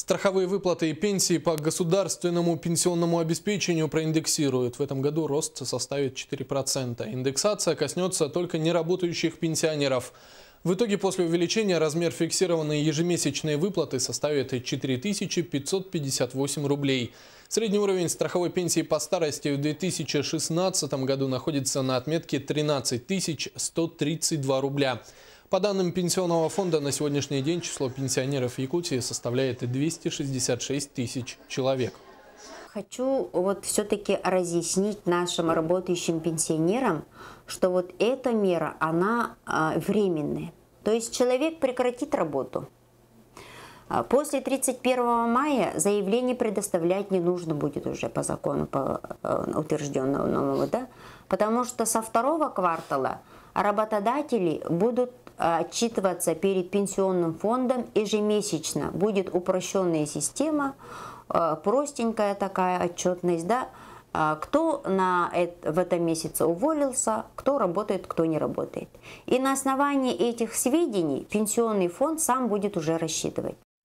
Страховые выплаты и пенсии по государственному пенсионному обеспечению проиндексируют. В этом году рост составит 4%. Индексация коснется только неработающих пенсионеров. В итоге после увеличения размер фиксированной ежемесячной выплаты составит 4558 рублей. Средний уровень страховой пенсии по старости в 2016 году находится на отметке 13 132 рубля. По данным Пенсионного фонда, на сегодняшний день число пенсионеров Якутии составляет 266 тысяч человек. Хочу вот все-таки разъяснить нашим работающим пенсионерам, что вот эта мера, она а, временная. То есть человек прекратит работу. А, после 31 мая заявление предоставлять не нужно будет уже по закону по э, утвержденному, да? потому что со второго квартала работодатели будут отчитываться перед пенсионным фондом ежемесячно. Будет упрощенная система, Э, простенькая такая отчетность, да, а, кто на это, в этом месяце уволился, кто работает, кто не работает. И на основании этих сведений пенсионный фонд сам будет уже рассчитывать.